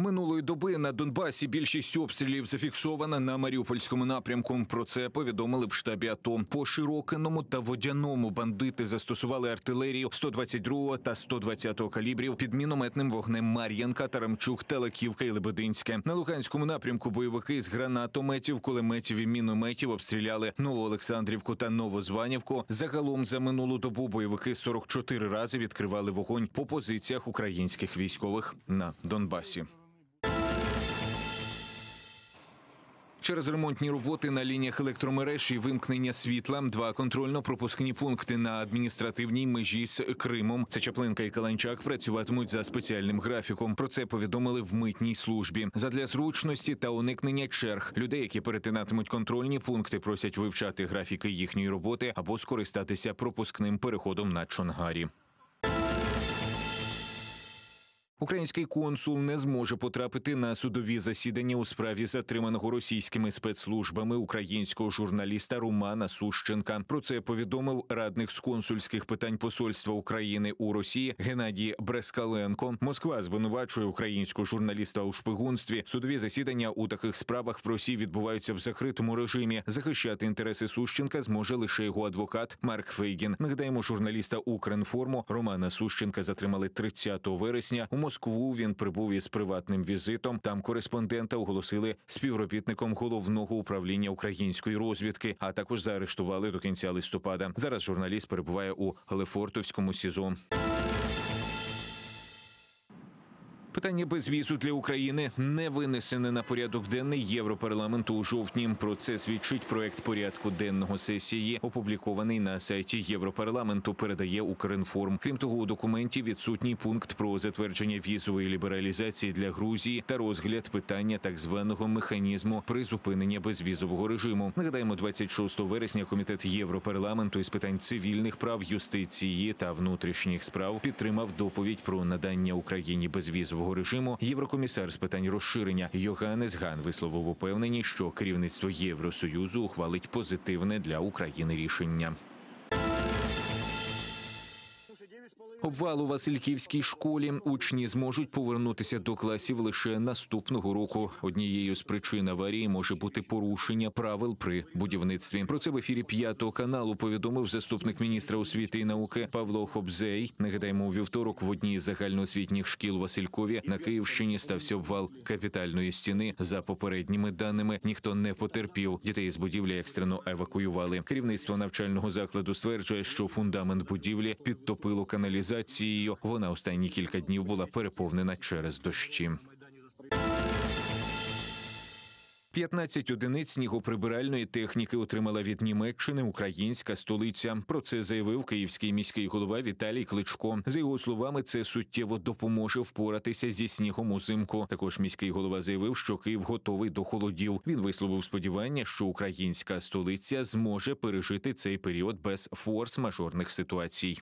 Минулої доби на Донбасі більшість обстрілів зафіксована на Маріупольському напрямку. Про це повідомили в штабі АТО. По Широкиному та водяному бандити застосували артилерію 122-го та 120-го калібрів під мінометним вогнем Мар'янка, Тарамчук, Телеківка і Лебединське. На Луганському напрямку бойовики з гранатометів, кулеметів і мінометів обстріляли Новоолександрівку та Новозванівку. Загалом за минулу добу бойовики 44 рази відкривали вогонь по позиціях українських військових на Донбасі. Через ремонтні роботи на лініях електромереж і вимкнення світла, два контрольно-пропускні пункти на адміністративній межі з Кримом. Це Чаплинка і Каланчак працюватимуть за спеціальним графіком. Про це повідомили в митній службі. Задля зручності та уникнення черг людей, які перетинатимуть контрольні пункти, просять вивчати графіки їхньої роботи або скористатися пропускним переходом на Чонгарі. Український консул не зможе потрапити на судові засідання у справі затриманого російськими спецслужбами українського журналіста Романа Сущенка. Про це повідомив радник з консульських питань посольства України у Росії Геннадій Брескаленко. Москва звинувачує українського журналіста у шпигунстві. Судові засідання у таких справах в Росії відбуваються в закритому режимі. Захищати інтереси Сущенка зможе лише його адвокат Марк Фейгін. Нагадаємо, журналіста Укрінформу Романа Сущенка затримали 30 вересня. у Москву він прибув із приватним візитом. Там кореспондента оголосили співробітником головного управління української розвідки, а також заарештували до кінця листопада. Зараз журналіст перебуває у Лефортовському СІЗО. Питання безвізу для України не винесене на порядок денний Європарламенту у жовтні. Про це свідчить проект порядку денного сесії, опублікований на сайті Європарламенту. Передає Укрінформ. Крім того, у документі відсутній пункт про затвердження візової лібералізації для Грузії та розгляд питання так званого механізму призупинення безвізового режиму. Нагадаємо, 26 вересня комітет Європарламенту із питань цивільних прав, юстиції та внутрішніх справ підтримав доповідь про надання Україні безвізу візового режиму, єврокомісар з питань розширення Йоганес Ган висловив упевненість, що керівництво Євросоюзу ухвалить позитивне для України рішення. Обвал у Васильківській школі учні зможуть повернутися до класів лише наступного року. Однією з причин аварії може бути порушення правил при будівництві. Про це в ефірі п'ятого каналу повідомив заступник міністра освіти і науки Павло Хобзей. Нагадаємо, у вівторок в одній з загальноосвітніх шкіл Василькові на Київщині стався обвал капітальної стіни. За попередніми даними ніхто не потерпів. Дітей з будівлі екстрено евакуювали. Керівництво навчального закладу стверджує, що фундамент будівлі підтопило каналізацію каналізацією. Вона останні кілька днів була переповнена через дощі. 15 одиниць снігоприбиральної техніки отримала від Німеччини українська столиця. Про це заявив київський міський голова Віталій Кличко. За його словами, це суттєво допоможе впоратися зі снігом узимку. Також міський голова заявив, що Київ готовий до холодів. Він висловив сподівання, що українська столиця зможе пережити цей період без форс-мажорних ситуацій.